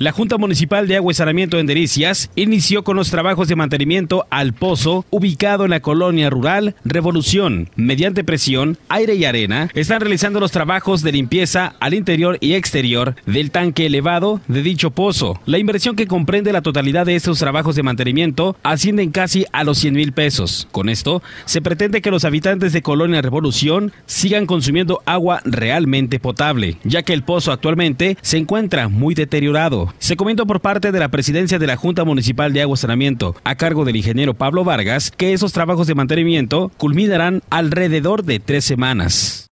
La Junta Municipal de Agua y Sanamiento de Endericias inició con los trabajos de mantenimiento al pozo ubicado en la colonia rural Revolución. Mediante presión, aire y arena, están realizando los trabajos de limpieza al interior y exterior del tanque elevado de dicho pozo. La inversión que comprende la totalidad de estos trabajos de mantenimiento ascienden casi a los 100 mil pesos. Con esto, se pretende que los habitantes de Colonia Revolución sigan consumiendo agua realmente potable, ya que el pozo actualmente se encuentra muy deteriorado. Se comentó por parte de la presidencia de la Junta Municipal de Agua Sanamiento, a cargo del ingeniero Pablo Vargas, que esos trabajos de mantenimiento culminarán alrededor de tres semanas.